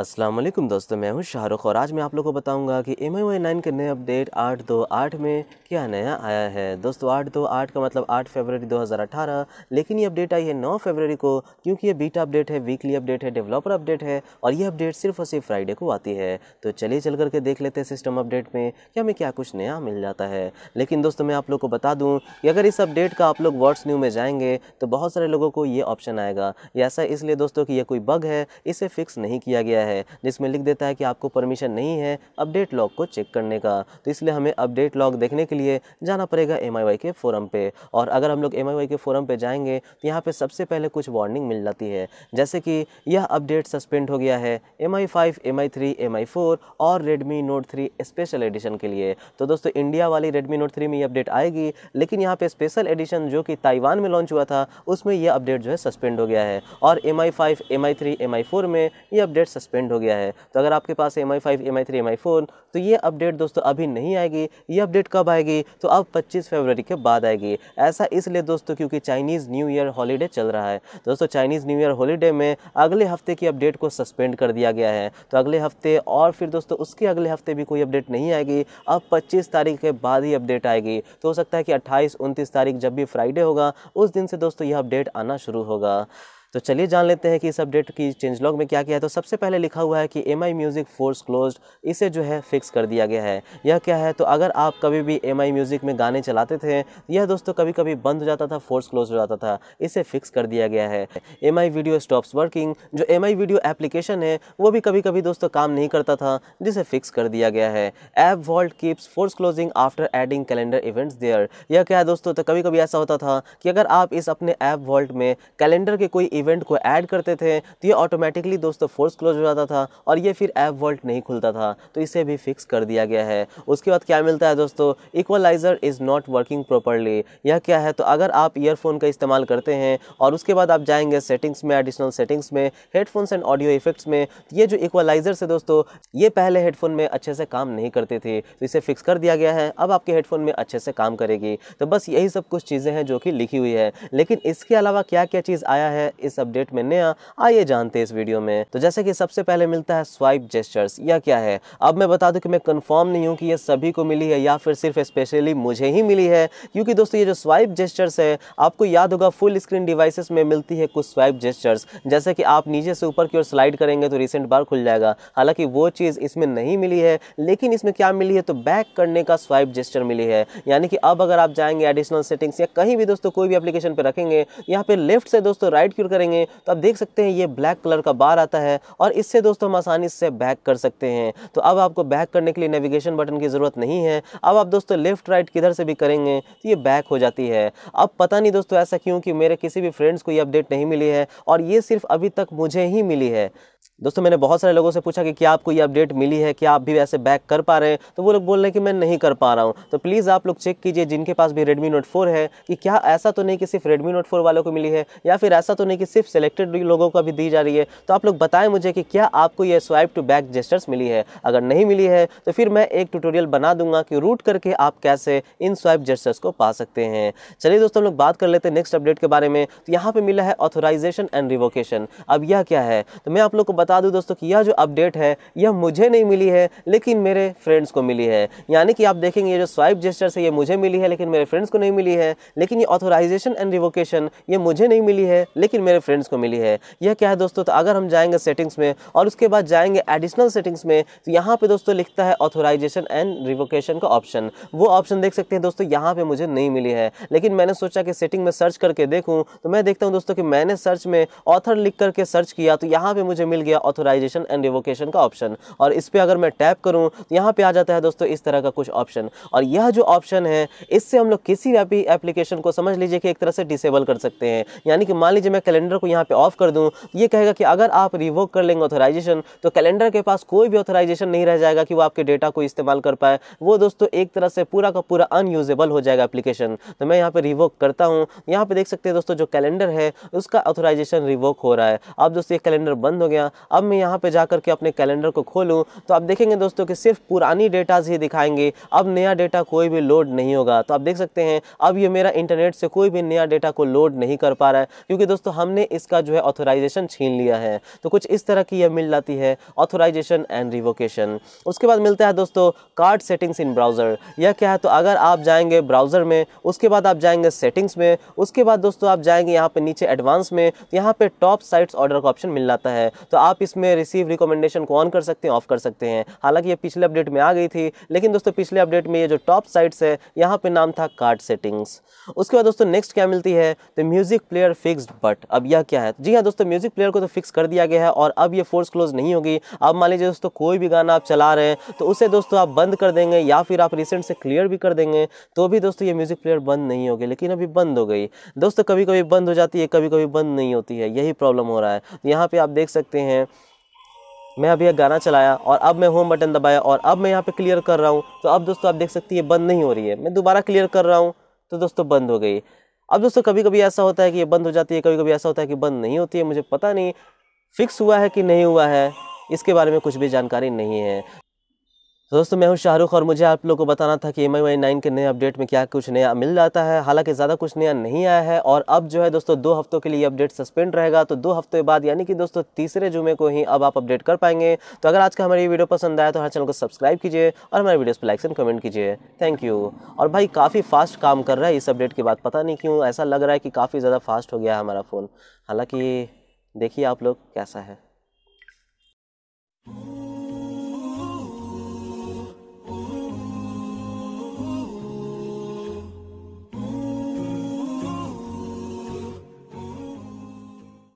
अस्सलाम वालेकुम दोस्तों मैं हूं शाहरुख और आज मैं आप लोगों को बताऊंगा कि एम आई नाइन के नए अपडेट आठ दो आठ में क्या नया आया है दोस्तों आठ दो आठ का मतलब आठ फरवरी 2018 लेकिन ये अपडेट आई है नौ फरवरी को क्योंकि ये बीटा अपडेट है वीकली अपडेट है डेवलपर अपडेट है और ये अपडेट सिर्फ और सिर्फ फ्राइडे को आती है तो चलिए चल करके देख लेते हैं सिस्टम अपडेट में कि हमें क्या कुछ नया मिल जाता है लेकिन दोस्तों मैं आप लोग को बता दूँ कि अगर इस अपडेट का आप लोग वर्ड्स न्यू में जाएंगे तो बहुत सारे लोगों को ये ऑप्शन आएगा ऐसा इसलिए दोस्तों कि यह कोई बग है इसे फिक्स नहीं किया गया गया है जिसमें लिख देता है कि आपको परमिशन नहीं है अपडेट लॉग को चेक करने का तो इसलिए हमें अपडेट लॉग देखने के लिए जाना पड़ेगा एम के फोरम पे और अगर हम लोग एम के फोरम पर जाएंगे तो यहाँ पर सबसे पहले कुछ वार्निंग मिल जाती है जैसे कि यह अपडेट सस्पेंड हो गया है M I five M I three M I four और Redmi Note three special edition के लिए तो दोस्तों इंडिया वाली रेडमी नोट थ्री में ये अपडेट आएगी लेकिन यहाँ पे स्पेशल एडिशन जो कि ताइवान में लॉन्च हुआ था उसमें यह अपडेट जो है सस्पेंड हो गया है और M I five M I three M I four में ये अपडेट सस्पेंड सस्पेंड हो गया है तो अगर आपके पास M I five M I three M I four तो ये अपडेट दोस्तों अभी नहीं आएगी ये अपडेट कब आएगी तो अब पच्चीस फरवरी के बाद आएगी ऐसा इसलिए दोस्तों क्योंकि चाइनीज़ न्यू ईयर हॉलीडे चल रहा है दोस्तों चाइनीज़ न्यू ईयर हॉलीडे में अगले हफ्ते की अपडेट को सस्पेंड कर दिया गया है तो अगले हफ्ते और फिर दोस्तों उसके अगले हफ्ते भी कोई अपडेट नहीं आएगी अब पच्चीस तारीख के बाद ही अपडेट आएगी तो हो सकता है कि अट्ठाईस उनतीस तारीख जब भी फ्राइडे होगा उस दिन से दोस्तों यह अपडेट आना शुरू होगा तो चलिए जान लेते हैं कि इस अपडेट की चेंज लॉग में क्या किया है तो सबसे पहले लिखा हुआ है कि M I music force close इसे जो है फिक्स कर दिया गया है यह क्या है तो अगर आप कभी भी एम आई म्यूज़िक में गाने चलाते थे यह दोस्तों कभी कभी बंद हो जाता था फोर्स क्लोज हो जाता था इसे फिक्स कर दिया गया है M I video stops working जो एम आई वीडियो एप्लीकेशन है वो भी कभी कभी दोस्तों काम नहीं करता था जिसे फिक्स कर दिया गया है app vault keeps force closing after adding calendar events there यह क्या है दोस्तों तो कभी कभी ऐसा होता था कि अगर आप इस अपने ऐप वॉल्ट में कैलेंडर के कोई इवेंट को ऐड करते थे तो ये ऑटोमेटिकली दोस्तों फोर्स क्लोज हो जाता था और ये फिर ऐप वर्ल्ट नहीं खुलता था तो इसे भी फिक्स कर दिया गया है उसके बाद क्या मिलता है दोस्तों equaliser is not working properly यह क्या है तो अगर आप ईयरफोन का इस्तेमाल करते हैं और उसके बाद आप जाएंगे सेटिंग्स में एडिशनल सेटिंग्स में हेडफोन्स एंड ऑडियो इफेक्ट्स में तो ये जो इक्वलाइज़र से दोस्तों ये पहले हेडफोन में अच्छे से काम नहीं करते थे तो इसे फिक्स कर दिया गया है अब आपके हेडफोन में अच्छे से काम करेगी तो बस यही सब कुछ चीज़ें हैं जो कि लिखी हुई है लेकिन इसके अलावा क्या क्या चीज़ आया है इस इस अपडेट में नया आइए जानते हैं इस वीडियो में तो जैसे कि सबसे पहले मिलता है स्वाइप जेस्टर्स या क्या है अब मैं बता दूं कि मैं कंफर्म नहीं हूं कि ये सभी को मिली है या फिर सिर्फ स्पेशली मुझे ही मिली है क्योंकि दोस्तों ये जो स्वाइप जेस्टर्स है आपको याद होगा फुल स्क्रीन डिवाइसेस में मिलती है कुछ स्वाइप जेस्टर्स जैसे कि आप नीचे से ऊपर की ओर स्लाइड करेंगे तो रिसेंट बार खुल जाएगा हालांकि वो चीज़ इसमें नहीं मिली है लेकिन इसमें क्या मिली है तो बैक करने का स्वाइप जेस्टर मिली है यानी कि अब अगर आप जाएंगे एडिशनल सेटिंग्स या कहीं भी दोस्तों कोई भी एप्लीकेशन पर रखेंगे यहाँ पे लेफ्ट से दोस्तों राइट क्यूर करेंगे तो आप देख सकते हैं ये ब्लैक कलर का बार आता है और इससे दोस्तों हम आसानी से बैक कर सकते हैं तो अब आपको बैक करने के लिए नेविगेशन बटन की ज़रूरत नहीं है अब आप दोस्तों लेफ्ट राइट किधर से भी करेंगे तो ये बैक हो जाती है अब पता नहीं दोस्तों ऐसा क्यों कि मेरे किसी भी फ्रेंड्स को ये अपडेट नहीं मिली है और ये सिर्फ अभी तक मुझे ही मिली है दोस्तों मैंने बहुत सारे लोगों से पूछा कि क्या आपको ये अपडेट मिली है क्या आप भी वैसे बैक कर पा रहे हैं तो वो लोग बोल रहे हैं कि मैं नहीं कर पा रहा हूँ तो प्लीज़ आप लोग चेक कीजिए जिनके पास भी रेडमी नोट फोर है कि क्या ऐसा तो नहीं कि सिर्फ रेडमी नोट फोर वालों को मिली है या फिर ऐसा तो नहीं कि सिर्फ सेलेक्टेड लोगों को भी दी जा रही है तो आप लोग बताएं मुझे कि क्या आपको यह स्वाइप टू बैक जेस्टर्स मिली है अगर नहीं मिली है तो फिर मैं एक ट्यूटोरियल बना दूंगा कि रूट करके आप कैसे इन स्वाइप जेस्टर्स को पा सकते हैं चलिए दोस्तों हम लोग बात कर लेते हैं नेक्स्ट अपडेट के बारे में तो यहाँ पर मिला है ऑथोराइजेशन एंड रिवोकेशन अब यह क्या है तो मैं आप लोग को बता बता दूं दोस्तों कि यह जो अपडेट है यह मुझे नहीं मिली है लेकिन मेरे फ्रेंड्स को मिली है यानी कि आप देखेंगे ये जो स्वाइप जेस्टर से ये मुझे मिली है लेकिन मेरे फ्रेंड्स को नहीं मिली है लेकिन ये ऑथोराइजेशन एंड रिवोकेशन ये मुझे नहीं मिली है लेकिन मेरे फ्रेंड्स को मिली है यह क्या है दोस्तों तो अगर हम जाएंगे सेटिंग्स में और उसके बाद जाएंगे एडिशनल सेटिंग्स में तो यहाँ पर दोस्तों लिखता है ऑथोराइजेशन एंड रिवोकेशन का ऑप्शन वो ऑप्शन देख सकते हैं दोस्तों यहाँ पर मुझे नहीं मिली है लेकिन मैंने सोचा कि सेटिंग में सर्च करके देखूँ तो मैं देखता हूँ दोस्तों कि मैंने सर्च में ऑथर लिख करके सर्च किया तो यहाँ पर मुझे मिल गया ऑथोराइजेशन एंड रिवोकेशन का ऑप्शन और इस पर अगर मैं टैप करूँ तो यहाँ पर आ जाता है दोस्तों इस तरह का कुछ ऑप्शन और यह जो ऑप्शन है इससे हम लोग किसी भी एप्लीकेशन को समझ लीजिए कि एक तरह से डिसेबल कर सकते हैं यानी कि मान लीजिए मैं कैलेंडर को यहाँ पर ऑफ कर दूँ ये कहेगा कि अगर आप रिवोक कर लेंगे ऑथोराइजेशन तो कैलेंडर के पास कोई भी ऑथोराइजेशन नहीं रह जाएगा कि वो आपके डेटा को इस्तेमाल कर पाए वो दोस्तों एक तरह से पूरा का पूरा अनयूजेबल हो जाएगा एप्लीकेशन तो मैं यहाँ पर रिवोक करता हूँ यहाँ पे देख सकते हैं दोस्तों जो कैलेंडर है उसका ऑथोराइजेशन रिवोक हो रहा है अब दोस्तों ये कैलेंडर बंद हो गया अब मैं यहाँ पे जा के अपने कैलेंडर को खोलूँ तो आप देखेंगे दोस्तों कि सिर्फ पुरानी डेटाज ही दिखाएंगे अब नया डेटा कोई भी लोड नहीं होगा तो आप देख सकते हैं अब ये मेरा इंटरनेट से कोई भी नया डेटा को लोड नहीं कर पा रहा है क्योंकि दोस्तों हमने इसका जो है ऑथोराइजेशन छीन लिया है तो कुछ इस तरह की यह मिल जाती है ऑथोराइजेशन एंड रिवोकेशन उसके बाद मिलता है दोस्तों कार्ड सेटिंग्स इन ब्राउज़र यह क्या है तो अगर आप जाएंगे ब्राउज़र में उसके बाद आप जाएंगे सेटिंग्स में उसके बाद दोस्तों आप जाएंगे यहाँ पर नीचे एडवांस में तो यहाँ पर टॉप साइट्स ऑर्डर का ऑप्शन मिल जाता है तो आप आप इसमें रिसीव रिकमेंडेशन को ऑन कर सकते हैं ऑफ कर सकते हैं हालांकि ये पिछले अपडेट में आ गई थी लेकिन दोस्तों पिछले अपडेट में ये जो टॉप साइट्स है यहाँ पे नाम था कार्ड सेटिंग्स उसके बाद दोस्तों नेक्स्ट क्या मिलती है तो म्यूजिक प्लेयर फिक्स बट अब यह क्या है जी हाँ दोस्तों म्यूजिक प्लेयर को तो फिक्स कर दिया गया है और अब ये फोर्स क्लोज नहीं होगी अब मान लीजिए दोस्तों कोई भी गाना आप चला रहे हैं तो उसे दोस्तों आप बंद कर देंगे या फिर आप रिसेंट से क्लियर भी कर देंगे तो भी दोस्तों ये म्यूजिक प्लेयर बंद नहीं होगी लेकिन अभी बंद हो गई दोस्तों कभी कभी बंद हो जाती है कभी कभी बंद नहीं होती है यही प्रॉब्लम हो रहा है यहाँ पर आप देख सकते हैं हैं मैं अभी यह गाना चलाया और अब मैं होम बटन दबाया और अब मैं यहाँ पे क्लियर कर रहा हूँ तो अब दोस्तों आप देख सकती है बंद नहीं हो रही है मैं दोबारा क्लियर कर रहा हूँ तो दोस्तों बंद हो गई अब दोस्तों कभी कभी ऐसा होता है कि ये बंद हो जाती है कभी कभी ऐसा होता है कि बंद नहीं होती है मुझे पता नहीं फिक्स हुआ है कि नहीं हुआ है इसके बारे में कुछ भी जानकारी नहीं है तो दोस्तों मैं हूं शाहरुख और मुझे आप लोग को बताना था कि एम आई नाइन के नए अपडेट में क्या कुछ नया मिल जाता है हालांकि ज़्यादा कुछ नया नहीं आया है और अब जो है दोस्तों दो हफ्तों के लिए अपडेट सस्पेंड रहेगा तो दो हफ्ते बाद यानी कि दोस्तों तीसरे जुमे को ही अब आप अपडेट कर पाएंगे तो अगर आज का हमारी वीडियो पसंद आया तो हमारे चैनल को सब्सक्राइब कीजिए और हमारे वीडियोज़ पर लाइक्स एंड कमेंट कीजिए थैंक यू और भाई काफ़ी फास्ट काम कर रहा है इस अपडेट के बाद पता नहीं क्यों ऐसा लग रहा है कि काफ़ी ज़्यादा फास्ट हो गया है हमारा फ़ोन हालाँकि देखिए आप लोग कैसा है